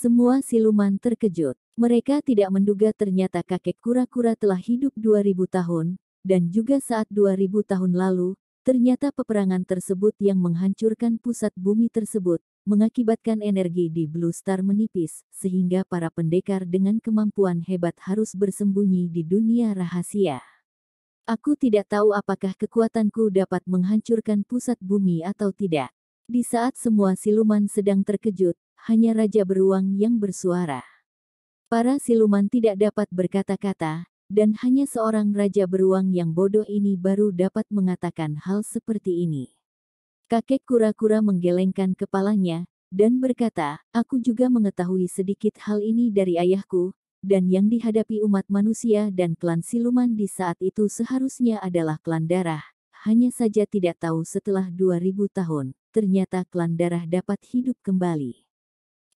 Semua siluman terkejut. Mereka tidak menduga ternyata kakek kura-kura telah hidup 2000 tahun, dan juga saat 2000 tahun lalu, ternyata peperangan tersebut yang menghancurkan pusat bumi tersebut, mengakibatkan energi di Blue Star menipis, sehingga para pendekar dengan kemampuan hebat harus bersembunyi di dunia rahasia. Aku tidak tahu apakah kekuatanku dapat menghancurkan pusat bumi atau tidak. Di saat semua siluman sedang terkejut, hanya Raja Beruang yang bersuara. Para siluman tidak dapat berkata-kata, dan hanya seorang Raja Beruang yang bodoh ini baru dapat mengatakan hal seperti ini. Kakek kura-kura menggelengkan kepalanya, dan berkata, Aku juga mengetahui sedikit hal ini dari ayahku, dan yang dihadapi umat manusia dan klan siluman di saat itu seharusnya adalah klan darah, hanya saja tidak tahu setelah 2000 tahun, ternyata klan darah dapat hidup kembali.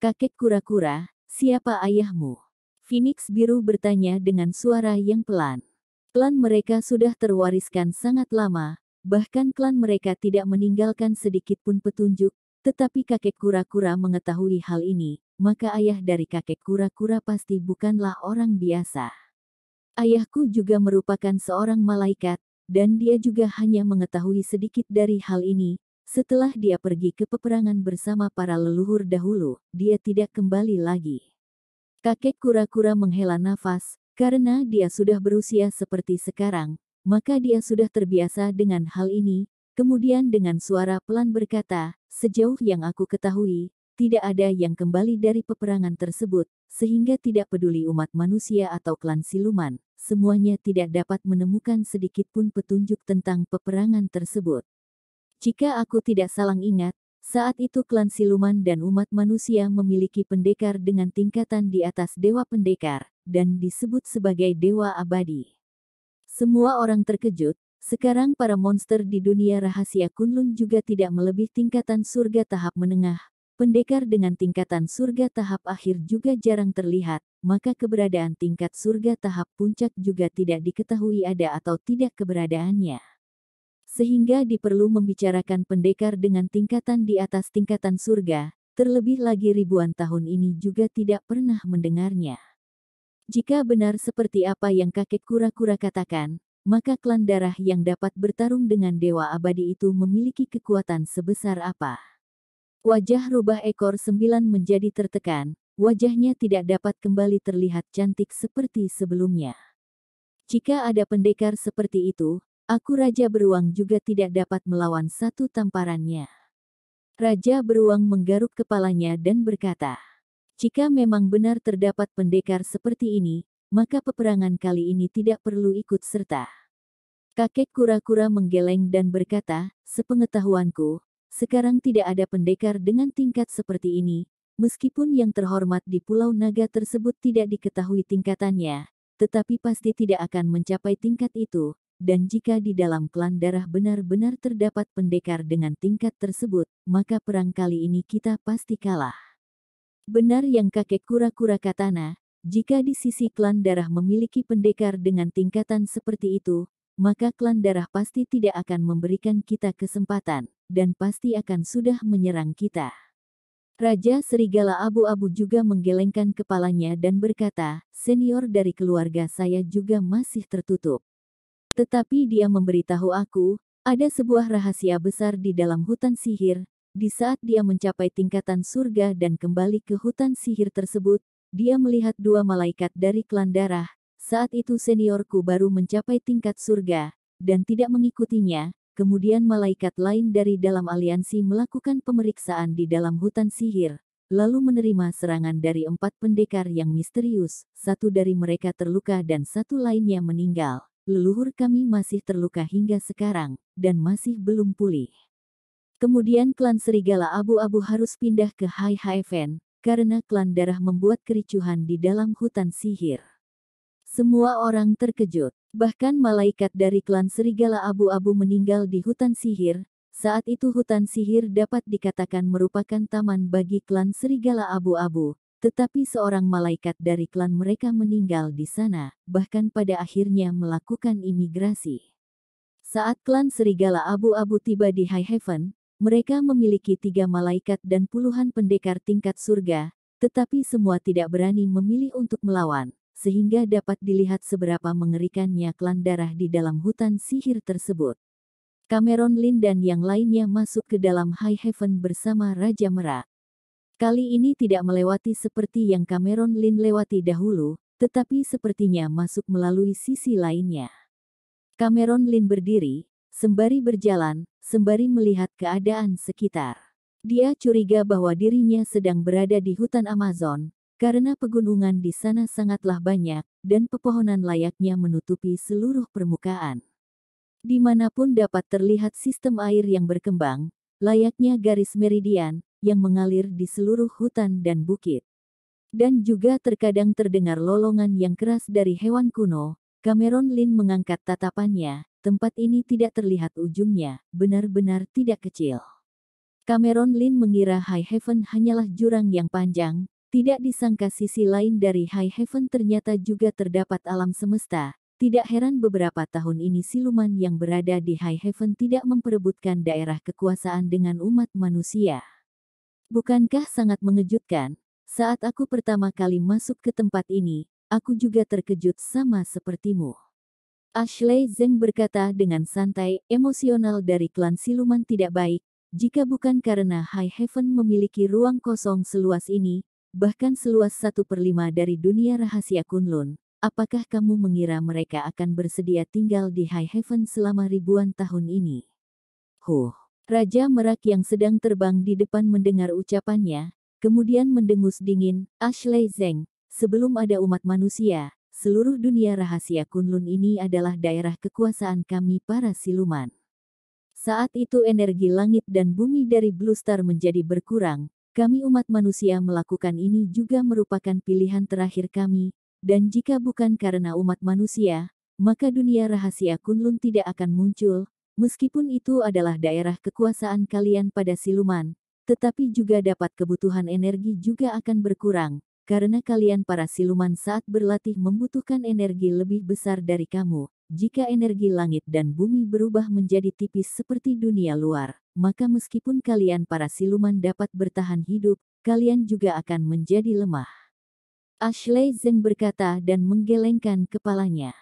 Kakek kura-kura, siapa ayahmu? Phoenix biru bertanya dengan suara yang pelan. Klan mereka sudah terwariskan sangat lama, bahkan klan mereka tidak meninggalkan sedikit pun petunjuk, tetapi kakek kura-kura mengetahui hal ini, maka ayah dari kakek kura-kura pasti bukanlah orang biasa. Ayahku juga merupakan seorang malaikat, dan dia juga hanya mengetahui sedikit dari hal ini, setelah dia pergi ke peperangan bersama para leluhur dahulu, dia tidak kembali lagi. Kakek kura-kura menghela nafas, karena dia sudah berusia seperti sekarang, maka dia sudah terbiasa dengan hal ini, kemudian dengan suara pelan berkata, sejauh yang aku ketahui, tidak ada yang kembali dari peperangan tersebut, sehingga tidak peduli umat manusia atau klan siluman, semuanya tidak dapat menemukan sedikitpun petunjuk tentang peperangan tersebut. Jika aku tidak salah ingat, saat itu klan siluman dan umat manusia memiliki pendekar dengan tingkatan di atas dewa pendekar, dan disebut sebagai dewa abadi. Semua orang terkejut, sekarang para monster di dunia rahasia Kunlun juga tidak melebih tingkatan surga tahap menengah. Pendekar dengan tingkatan surga tahap akhir juga jarang terlihat, maka keberadaan tingkat surga tahap puncak juga tidak diketahui ada atau tidak keberadaannya sehingga diperlu membicarakan pendekar dengan tingkatan di atas tingkatan surga, terlebih lagi ribuan tahun ini juga tidak pernah mendengarnya. Jika benar seperti apa yang kakek kura-kura katakan, maka klan darah yang dapat bertarung dengan dewa abadi itu memiliki kekuatan sebesar apa. Wajah rubah ekor sembilan menjadi tertekan, wajahnya tidak dapat kembali terlihat cantik seperti sebelumnya. Jika ada pendekar seperti itu, Aku Raja Beruang juga tidak dapat melawan satu tamparannya. Raja Beruang menggaruk kepalanya dan berkata, jika memang benar terdapat pendekar seperti ini, maka peperangan kali ini tidak perlu ikut serta. Kakek kura-kura menggeleng dan berkata, sepengetahuanku, sekarang tidak ada pendekar dengan tingkat seperti ini, meskipun yang terhormat di Pulau Naga tersebut tidak diketahui tingkatannya, tetapi pasti tidak akan mencapai tingkat itu, dan jika di dalam klan darah benar-benar terdapat pendekar dengan tingkat tersebut, maka perang kali ini kita pasti kalah. Benar yang kakek kura-kura katana, jika di sisi klan darah memiliki pendekar dengan tingkatan seperti itu, maka klan darah pasti tidak akan memberikan kita kesempatan, dan pasti akan sudah menyerang kita. Raja Serigala Abu-Abu juga menggelengkan kepalanya dan berkata, senior dari keluarga saya juga masih tertutup. Tetapi dia memberitahu aku, ada sebuah rahasia besar di dalam hutan sihir, di saat dia mencapai tingkatan surga dan kembali ke hutan sihir tersebut, dia melihat dua malaikat dari klan darah, saat itu seniorku baru mencapai tingkat surga, dan tidak mengikutinya, kemudian malaikat lain dari dalam aliansi melakukan pemeriksaan di dalam hutan sihir, lalu menerima serangan dari empat pendekar yang misterius, satu dari mereka terluka dan satu lainnya meninggal. Leluhur kami masih terluka hingga sekarang, dan masih belum pulih. Kemudian klan Serigala Abu-Abu harus pindah ke Hai Haefen, karena klan darah membuat kericuhan di dalam hutan sihir. Semua orang terkejut, bahkan malaikat dari klan Serigala Abu-Abu meninggal di hutan sihir, saat itu hutan sihir dapat dikatakan merupakan taman bagi klan Serigala Abu-Abu, tetapi seorang malaikat dari klan mereka meninggal di sana, bahkan pada akhirnya melakukan imigrasi. Saat klan serigala abu-abu tiba di High Heaven, mereka memiliki tiga malaikat dan puluhan pendekar tingkat surga, tetapi semua tidak berani memilih untuk melawan, sehingga dapat dilihat seberapa mengerikannya klan darah di dalam hutan sihir tersebut. Cameron Lin dan yang lainnya masuk ke dalam High Heaven bersama Raja Merah. Kali ini tidak melewati seperti yang Cameron Lin lewati dahulu, tetapi sepertinya masuk melalui sisi lainnya. Cameron Lin berdiri, sembari berjalan, sembari melihat keadaan sekitar. Dia curiga bahwa dirinya sedang berada di hutan Amazon, karena pegunungan di sana sangatlah banyak, dan pepohonan layaknya menutupi seluruh permukaan. Dimanapun dapat terlihat sistem air yang berkembang, layaknya garis meridian, yang mengalir di seluruh hutan dan bukit. Dan juga terkadang terdengar lolongan yang keras dari hewan kuno, Cameron Lin mengangkat tatapannya, tempat ini tidak terlihat ujungnya, benar-benar tidak kecil. Cameron Lin mengira High Heaven hanyalah jurang yang panjang, tidak disangka sisi lain dari High Heaven ternyata juga terdapat alam semesta, tidak heran beberapa tahun ini siluman yang berada di High Heaven tidak memperebutkan daerah kekuasaan dengan umat manusia. Bukankah sangat mengejutkan? Saat aku pertama kali masuk ke tempat ini, aku juga terkejut sama sepertimu. Ashley Zeng berkata dengan santai, emosional dari klan siluman tidak baik, jika bukan karena High Heaven memiliki ruang kosong seluas ini, bahkan seluas satu per lima dari dunia rahasia Kunlun, apakah kamu mengira mereka akan bersedia tinggal di High Heaven selama ribuan tahun ini? Huh. Raja Merak yang sedang terbang di depan mendengar ucapannya, kemudian mendengus dingin, Ashley Zeng, sebelum ada umat manusia, seluruh dunia rahasia Kunlun ini adalah daerah kekuasaan kami para siluman. Saat itu energi langit dan bumi dari Blue Star menjadi berkurang, kami umat manusia melakukan ini juga merupakan pilihan terakhir kami, dan jika bukan karena umat manusia, maka dunia rahasia Kunlun tidak akan muncul, Meskipun itu adalah daerah kekuasaan kalian pada siluman, tetapi juga dapat kebutuhan energi juga akan berkurang, karena kalian para siluman saat berlatih membutuhkan energi lebih besar dari kamu. Jika energi langit dan bumi berubah menjadi tipis seperti dunia luar, maka meskipun kalian para siluman dapat bertahan hidup, kalian juga akan menjadi lemah. Ashley Zeng berkata dan menggelengkan kepalanya.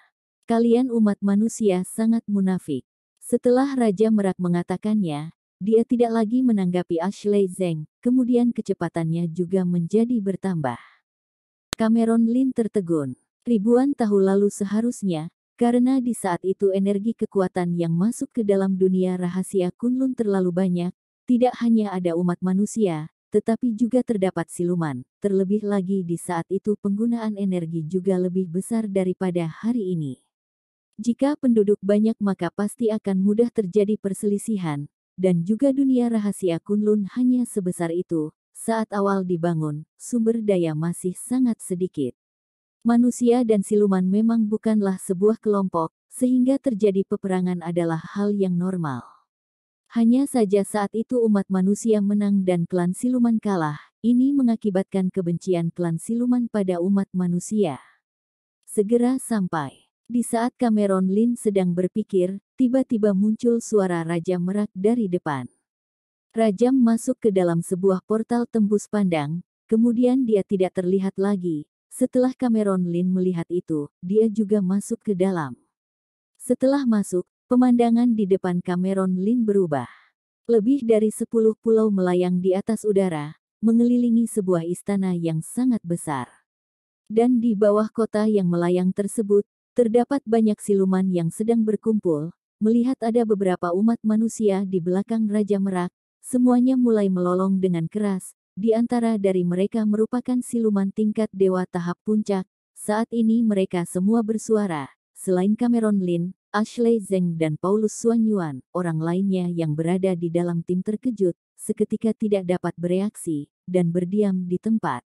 Kalian umat manusia sangat munafik. Setelah Raja Merak mengatakannya, dia tidak lagi menanggapi Ashley Zeng, kemudian kecepatannya juga menjadi bertambah. Cameron Lin tertegun. Ribuan tahun lalu seharusnya, karena di saat itu energi kekuatan yang masuk ke dalam dunia rahasia Kunlun terlalu banyak, tidak hanya ada umat manusia, tetapi juga terdapat siluman. Terlebih lagi di saat itu penggunaan energi juga lebih besar daripada hari ini. Jika penduduk banyak maka pasti akan mudah terjadi perselisihan, dan juga dunia rahasia Kunlun hanya sebesar itu. Saat awal dibangun, sumber daya masih sangat sedikit. Manusia dan siluman memang bukanlah sebuah kelompok, sehingga terjadi peperangan adalah hal yang normal. Hanya saja saat itu umat manusia menang dan klan siluman kalah, ini mengakibatkan kebencian klan siluman pada umat manusia. Segera sampai. Di saat Cameron Lin sedang berpikir, tiba-tiba muncul suara Raja Merak dari depan. Raja masuk ke dalam sebuah portal tembus pandang, kemudian dia tidak terlihat lagi. Setelah Cameron Lin melihat itu, dia juga masuk ke dalam. Setelah masuk, pemandangan di depan Cameron Lin berubah. Lebih dari sepuluh pulau melayang di atas udara, mengelilingi sebuah istana yang sangat besar. Dan di bawah kota yang melayang tersebut, Terdapat banyak siluman yang sedang berkumpul, melihat ada beberapa umat manusia di belakang Raja Merak, semuanya mulai melolong dengan keras, di antara dari mereka merupakan siluman tingkat dewa tahap puncak, saat ini mereka semua bersuara, selain Cameron Lin, Ashley Zeng dan Paulus Suanyuan, orang lainnya yang berada di dalam tim terkejut, seketika tidak dapat bereaksi, dan berdiam di tempat.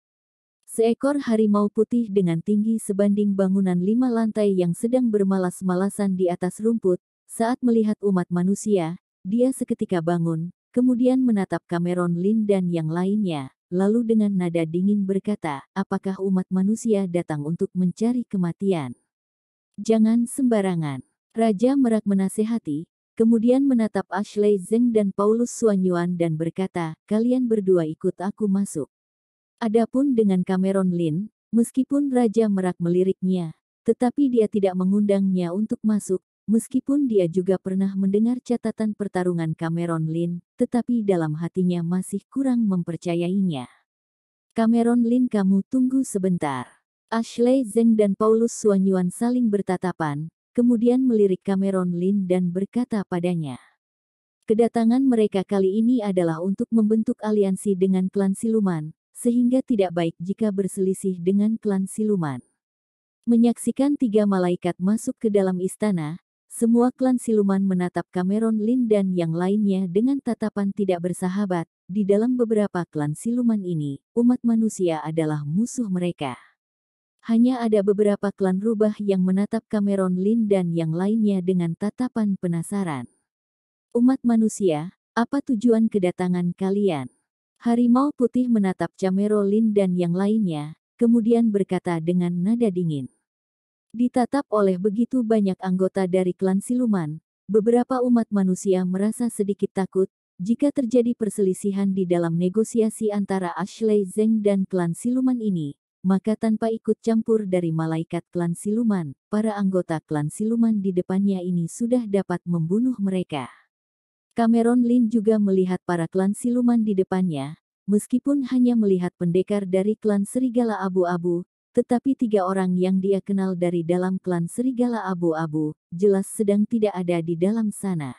Seekor harimau putih dengan tinggi sebanding bangunan lima lantai yang sedang bermalas-malasan di atas rumput, saat melihat umat manusia, dia seketika bangun, kemudian menatap Cameron Lin dan yang lainnya, lalu dengan nada dingin berkata, apakah umat manusia datang untuk mencari kematian? Jangan sembarangan. Raja Merak menasehati, kemudian menatap Ashley Zeng dan Paulus Suanyuan dan berkata, kalian berdua ikut aku masuk. Adapun dengan Cameron Lin, meskipun Raja Merak meliriknya, tetapi dia tidak mengundangnya untuk masuk, meskipun dia juga pernah mendengar catatan pertarungan Cameron Lin, tetapi dalam hatinya masih kurang mempercayainya. Cameron Lin kamu tunggu sebentar. Ashley Zeng dan Paulus Suanyuan saling bertatapan, kemudian melirik Cameron Lin dan berkata padanya. Kedatangan mereka kali ini adalah untuk membentuk aliansi dengan klan siluman, sehingga tidak baik jika berselisih dengan klan siluman. Menyaksikan tiga malaikat masuk ke dalam istana, semua klan siluman menatap Cameron Lin dan yang lainnya dengan tatapan tidak bersahabat. Di dalam beberapa klan siluman ini, umat manusia adalah musuh mereka. Hanya ada beberapa klan rubah yang menatap Cameron Lin dan yang lainnya dengan tatapan penasaran. Umat manusia, apa tujuan kedatangan kalian? Harimau putih menatap Camerolin dan yang lainnya, kemudian berkata dengan nada dingin. Ditatap oleh begitu banyak anggota dari klan siluman, beberapa umat manusia merasa sedikit takut jika terjadi perselisihan di dalam negosiasi antara Ashley Zeng dan klan siluman ini, maka tanpa ikut campur dari malaikat klan siluman, para anggota klan siluman di depannya ini sudah dapat membunuh mereka. Cameron Lin juga melihat para klan siluman di depannya, meskipun hanya melihat pendekar dari klan Serigala Abu-Abu, tetapi tiga orang yang dia kenal dari dalam klan Serigala Abu-Abu, jelas sedang tidak ada di dalam sana.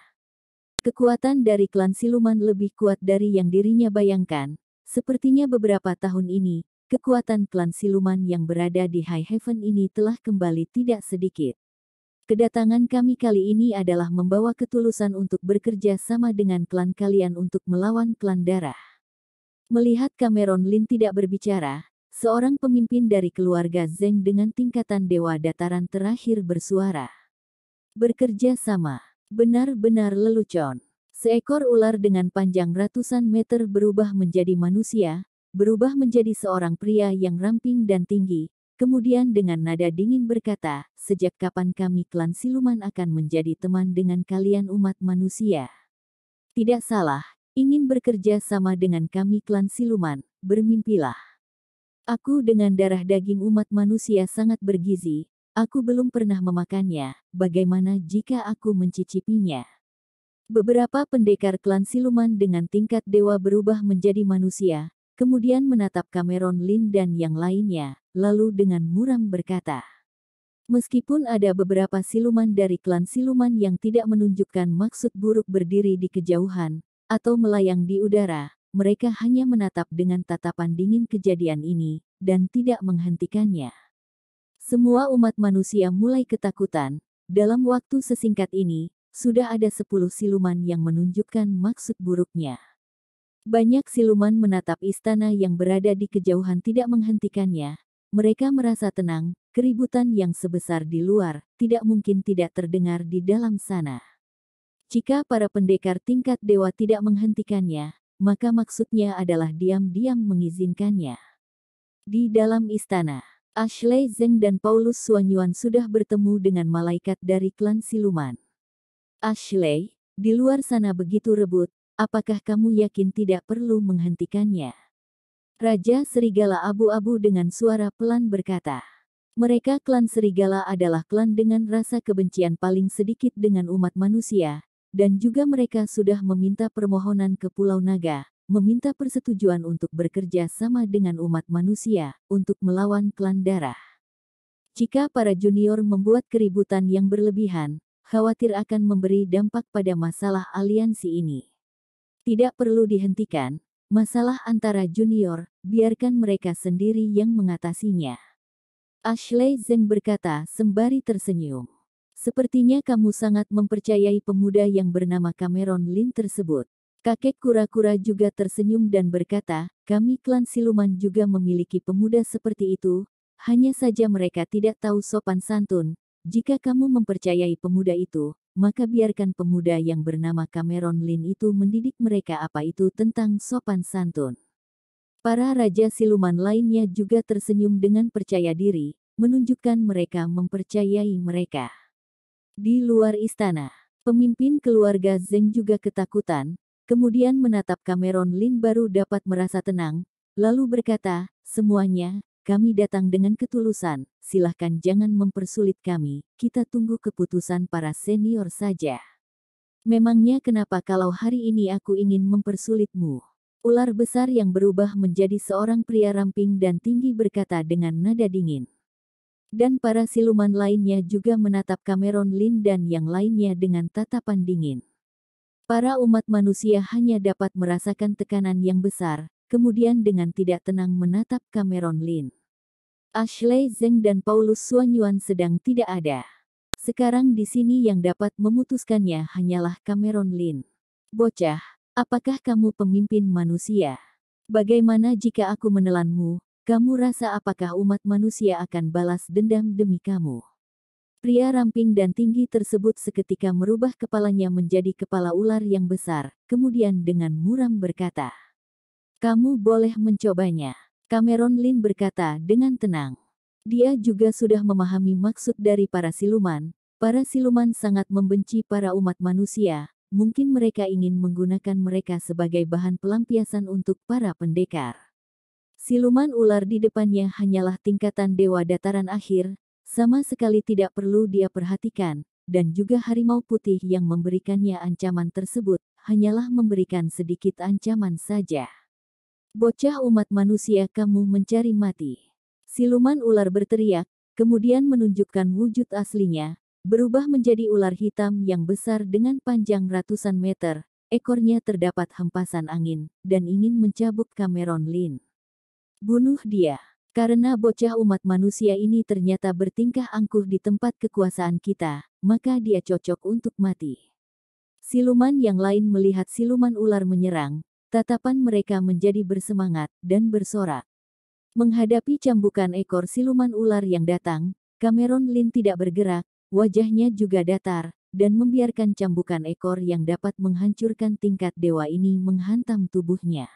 Kekuatan dari klan siluman lebih kuat dari yang dirinya bayangkan, sepertinya beberapa tahun ini, kekuatan klan siluman yang berada di High Heaven ini telah kembali tidak sedikit. Kedatangan kami kali ini adalah membawa ketulusan untuk bekerja sama dengan klan kalian untuk melawan klan darah. Melihat Cameron Lin tidak berbicara, seorang pemimpin dari keluarga Zeng dengan tingkatan dewa dataran terakhir bersuara. Bekerja sama, benar-benar lelucon. Seekor ular dengan panjang ratusan meter berubah menjadi manusia, berubah menjadi seorang pria yang ramping dan tinggi, Kemudian dengan nada dingin berkata, sejak kapan kami klan siluman akan menjadi teman dengan kalian umat manusia? Tidak salah, ingin bekerja sama dengan kami klan siluman, bermimpilah. Aku dengan darah daging umat manusia sangat bergizi, aku belum pernah memakannya, bagaimana jika aku mencicipinya? Beberapa pendekar klan siluman dengan tingkat dewa berubah menjadi manusia, kemudian menatap Cameron Lin dan yang lainnya, lalu dengan muram berkata, Meskipun ada beberapa siluman dari klan siluman yang tidak menunjukkan maksud buruk berdiri di kejauhan, atau melayang di udara, mereka hanya menatap dengan tatapan dingin kejadian ini, dan tidak menghentikannya. Semua umat manusia mulai ketakutan, dalam waktu sesingkat ini, sudah ada sepuluh siluman yang menunjukkan maksud buruknya. Banyak siluman menatap istana yang berada di kejauhan tidak menghentikannya. Mereka merasa tenang, keributan yang sebesar di luar tidak mungkin tidak terdengar di dalam sana. Jika para pendekar tingkat dewa tidak menghentikannya, maka maksudnya adalah diam-diam mengizinkannya. Di dalam istana, Ashley Zeng dan Paulus Suanyuan sudah bertemu dengan malaikat dari klan siluman. Ashley, di luar sana begitu rebut, Apakah kamu yakin tidak perlu menghentikannya? Raja Serigala Abu-Abu dengan suara pelan berkata. Mereka klan Serigala adalah klan dengan rasa kebencian paling sedikit dengan umat manusia, dan juga mereka sudah meminta permohonan ke Pulau Naga, meminta persetujuan untuk bekerja sama dengan umat manusia, untuk melawan klan darah. Jika para junior membuat keributan yang berlebihan, khawatir akan memberi dampak pada masalah aliansi ini. Tidak perlu dihentikan, masalah antara junior, biarkan mereka sendiri yang mengatasinya. Ashley Zeng berkata sembari tersenyum. Sepertinya kamu sangat mempercayai pemuda yang bernama Cameron Lin tersebut. Kakek kura-kura juga tersenyum dan berkata, kami klan siluman juga memiliki pemuda seperti itu, hanya saja mereka tidak tahu sopan santun. Jika kamu mempercayai pemuda itu, maka biarkan pemuda yang bernama Cameron Lin itu mendidik mereka apa itu tentang sopan santun. Para raja siluman lainnya juga tersenyum dengan percaya diri, menunjukkan mereka mempercayai mereka. Di luar istana, pemimpin keluarga Zeng juga ketakutan, kemudian menatap Cameron Lin baru dapat merasa tenang, lalu berkata, semuanya, kami datang dengan ketulusan, silahkan jangan mempersulit kami, kita tunggu keputusan para senior saja. Memangnya kenapa kalau hari ini aku ingin mempersulitmu? Ular besar yang berubah menjadi seorang pria ramping dan tinggi berkata dengan nada dingin. Dan para siluman lainnya juga menatap Cameron Lin dan yang lainnya dengan tatapan dingin. Para umat manusia hanya dapat merasakan tekanan yang besar, kemudian dengan tidak tenang menatap Cameron Lin. Ashley Zeng dan Paulus Suanyuan sedang tidak ada. Sekarang di sini yang dapat memutuskannya hanyalah Cameron Lin. Bocah, apakah kamu pemimpin manusia? Bagaimana jika aku menelanmu? Kamu rasa apakah umat manusia akan balas dendam demi kamu? Pria ramping dan tinggi tersebut seketika merubah kepalanya menjadi kepala ular yang besar, kemudian dengan muram berkata, kamu boleh mencobanya. Cameron Lin berkata dengan tenang. Dia juga sudah memahami maksud dari para siluman. Para siluman sangat membenci para umat manusia. Mungkin mereka ingin menggunakan mereka sebagai bahan pelampiasan untuk para pendekar. Siluman ular di depannya hanyalah tingkatan dewa dataran akhir, sama sekali tidak perlu dia perhatikan, dan juga harimau putih yang memberikannya ancaman tersebut hanyalah memberikan sedikit ancaman saja. Bocah umat manusia kamu mencari mati. Siluman ular berteriak, kemudian menunjukkan wujud aslinya, berubah menjadi ular hitam yang besar dengan panjang ratusan meter, ekornya terdapat hempasan angin, dan ingin mencabut Cameron Lin. Bunuh dia, karena bocah umat manusia ini ternyata bertingkah angkuh di tempat kekuasaan kita, maka dia cocok untuk mati. Siluman yang lain melihat siluman ular menyerang, Tatapan mereka menjadi bersemangat dan bersorak. Menghadapi cambukan ekor siluman ular yang datang, Cameron Lin tidak bergerak, wajahnya juga datar, dan membiarkan cambukan ekor yang dapat menghancurkan tingkat dewa ini menghantam tubuhnya.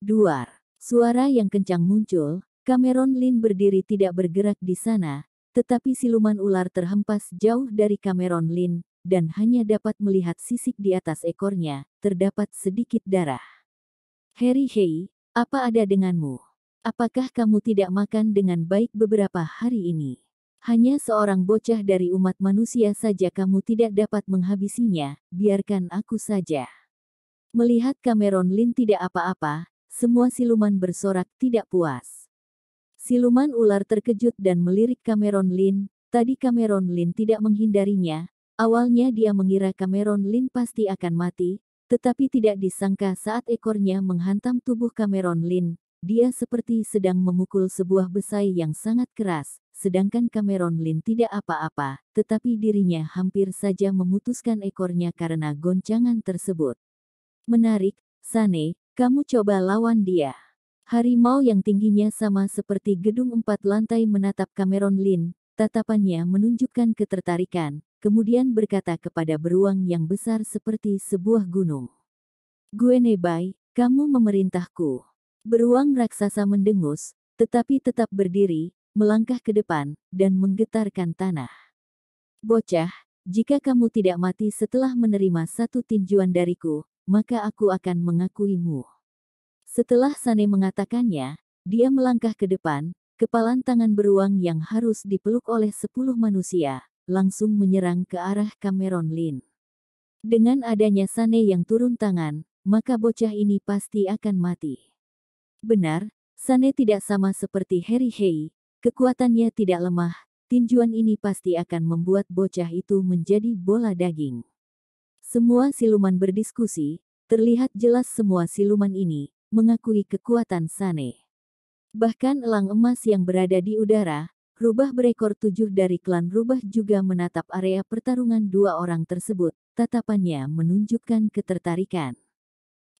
Duar, suara yang kencang muncul, Cameron Lin berdiri tidak bergerak di sana, tetapi siluman ular terhempas jauh dari Cameron Lin, dan hanya dapat melihat sisik di atas ekornya, terdapat sedikit darah. Harry Hei, apa ada denganmu? Apakah kamu tidak makan dengan baik beberapa hari ini? Hanya seorang bocah dari umat manusia saja kamu tidak dapat menghabisinya, biarkan aku saja. Melihat Cameron Lin tidak apa-apa, semua siluman bersorak tidak puas. Siluman ular terkejut dan melirik Cameron Lin, tadi Cameron Lin tidak menghindarinya, Awalnya dia mengira Cameron Lin pasti akan mati, tetapi tidak disangka saat ekornya menghantam tubuh Cameron Lin, dia seperti sedang memukul sebuah besai yang sangat keras, sedangkan Cameron Lin tidak apa-apa, tetapi dirinya hampir saja memutuskan ekornya karena goncangan tersebut. Menarik, Sane, kamu coba lawan dia. Harimau yang tingginya sama seperti gedung empat lantai menatap Cameron Lin, tatapannya menunjukkan ketertarikan, kemudian berkata kepada beruang yang besar seperti sebuah gunung. Guenebai, kamu memerintahku. Beruang raksasa mendengus, tetapi tetap berdiri, melangkah ke depan, dan menggetarkan tanah. Bocah, jika kamu tidak mati setelah menerima satu tinjuan dariku, maka aku akan mengakuimu. Setelah Sane mengatakannya, dia melangkah ke depan, kepalan tangan beruang yang harus dipeluk oleh sepuluh manusia, langsung menyerang ke arah Cameron Lin. Dengan adanya Sane yang turun tangan, maka bocah ini pasti akan mati. Benar, Sane tidak sama seperti Harry Hay, kekuatannya tidak lemah, tinjuan ini pasti akan membuat bocah itu menjadi bola daging. Semua siluman berdiskusi, terlihat jelas semua siluman ini mengakui kekuatan Sane. Bahkan elang emas yang berada di udara, Rubah berekor tujuh dari klan Rubah juga menatap area pertarungan dua orang tersebut, tatapannya menunjukkan ketertarikan.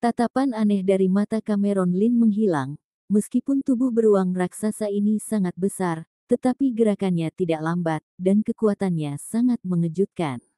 Tatapan aneh dari mata Cameron Lin menghilang, meskipun tubuh beruang raksasa ini sangat besar, tetapi gerakannya tidak lambat, dan kekuatannya sangat mengejutkan.